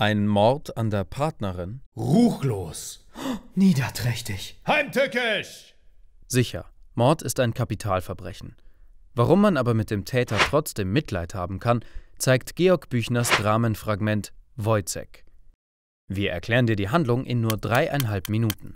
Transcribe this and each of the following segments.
Ein Mord an der Partnerin? Ruchlos. Niederträchtig. Heimtückisch. Sicher, Mord ist ein Kapitalverbrechen. Warum man aber mit dem Täter trotzdem Mitleid haben kann, zeigt Georg Büchners Dramenfragment Wojcek. Wir erklären dir die Handlung in nur dreieinhalb Minuten.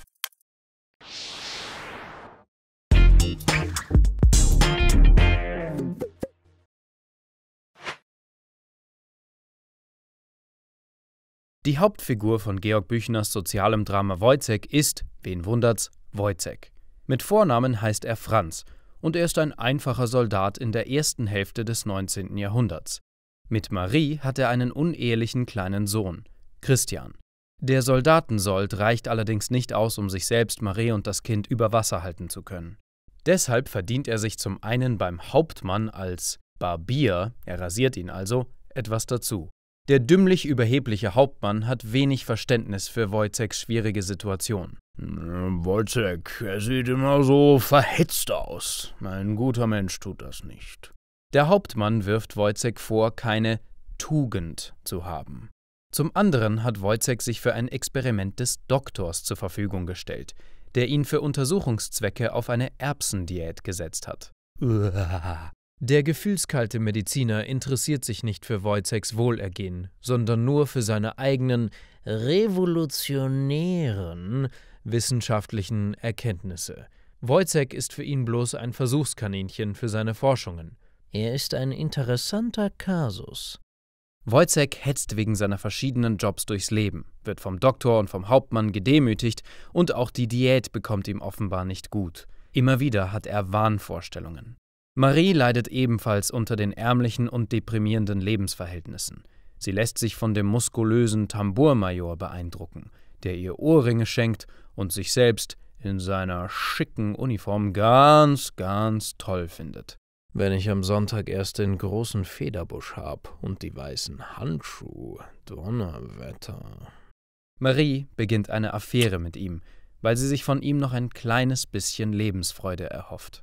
Die Hauptfigur von Georg Büchners sozialem Drama Wojciech ist, wen wundert's, Wojciech. Mit Vornamen heißt er Franz und er ist ein einfacher Soldat in der ersten Hälfte des 19. Jahrhunderts. Mit Marie hat er einen unehelichen kleinen Sohn, Christian. Der Soldatensold reicht allerdings nicht aus, um sich selbst, Marie und das Kind über Wasser halten zu können. Deshalb verdient er sich zum einen beim Hauptmann als Barbier, er rasiert ihn also, etwas dazu. Der dümmlich überhebliche Hauptmann hat wenig Verständnis für Wojceks schwierige Situation. Wojcek, er sieht immer so verhetzt aus. Ein guter Mensch tut das nicht. Der Hauptmann wirft Wojcek vor, keine Tugend zu haben. Zum anderen hat Wojcek sich für ein Experiment des Doktors zur Verfügung gestellt, der ihn für Untersuchungszwecke auf eine Erbsendiät gesetzt hat. Der gefühlskalte Mediziner interessiert sich nicht für Wojceks Wohlergehen, sondern nur für seine eigenen revolutionären wissenschaftlichen Erkenntnisse. Wojcek ist für ihn bloß ein Versuchskaninchen für seine Forschungen. Er ist ein interessanter Kasus. Wojcek hetzt wegen seiner verschiedenen Jobs durchs Leben, wird vom Doktor und vom Hauptmann gedemütigt und auch die Diät bekommt ihm offenbar nicht gut. Immer wieder hat er Wahnvorstellungen. Marie leidet ebenfalls unter den ärmlichen und deprimierenden Lebensverhältnissen. Sie lässt sich von dem muskulösen Tambourmajor beeindrucken, der ihr Ohrringe schenkt und sich selbst in seiner schicken Uniform ganz, ganz toll findet. Wenn ich am Sonntag erst den großen Federbusch hab und die weißen Handschuhe, Donnerwetter. Marie beginnt eine Affäre mit ihm, weil sie sich von ihm noch ein kleines bisschen Lebensfreude erhofft.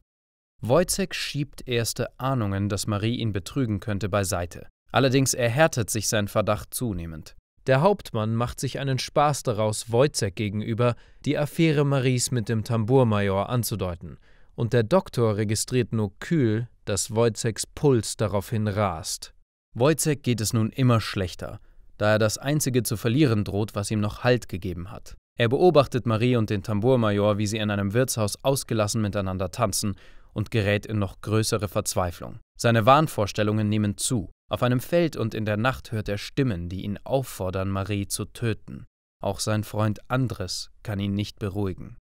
Wojcek schiebt erste Ahnungen, dass Marie ihn betrügen könnte, beiseite. Allerdings erhärtet sich sein Verdacht zunehmend. Der Hauptmann macht sich einen Spaß daraus, Wojcek gegenüber die Affäre Maries mit dem Tambourmajor anzudeuten, und der Doktor registriert nur kühl, dass Wojceks Puls daraufhin rast. Wojcek geht es nun immer schlechter, da er das Einzige zu verlieren droht, was ihm noch Halt gegeben hat. Er beobachtet Marie und den Tambourmajor, wie sie in einem Wirtshaus ausgelassen miteinander tanzen und gerät in noch größere Verzweiflung. Seine Wahnvorstellungen nehmen zu. Auf einem Feld und in der Nacht hört er Stimmen, die ihn auffordern, Marie zu töten. Auch sein Freund Andres kann ihn nicht beruhigen.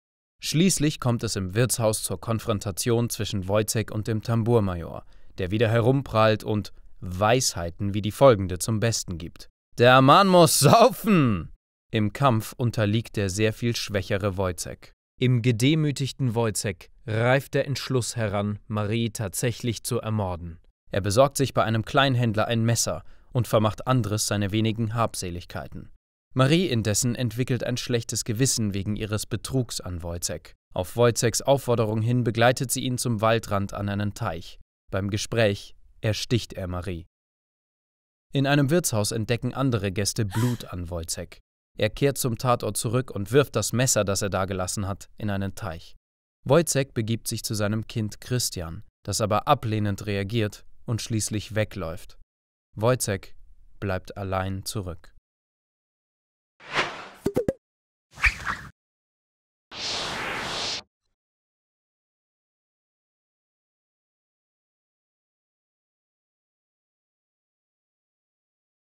Schließlich kommt es im Wirtshaus zur Konfrontation zwischen Wojciech und dem Tambourmajor, der wieder herumprallt und Weisheiten wie die folgende zum Besten gibt. Der Mann muss saufen! Im Kampf unterliegt der sehr viel schwächere Wojciech. Im gedemütigten Wojciech reift der Entschluss heran, Marie tatsächlich zu ermorden. Er besorgt sich bei einem Kleinhändler ein Messer und vermacht Andres seine wenigen Habseligkeiten. Marie indessen entwickelt ein schlechtes Gewissen wegen ihres Betrugs an Wojtek. Auf Wojceks Aufforderung hin begleitet sie ihn zum Waldrand an einen Teich. Beim Gespräch ersticht er Marie. In einem Wirtshaus entdecken andere Gäste Blut an Wojcek. Er kehrt zum Tatort zurück und wirft das Messer, das er dagelassen hat, in einen Teich. Wojcek begibt sich zu seinem Kind Christian, das aber ablehnend reagiert und schließlich wegläuft. Wojcek bleibt allein zurück.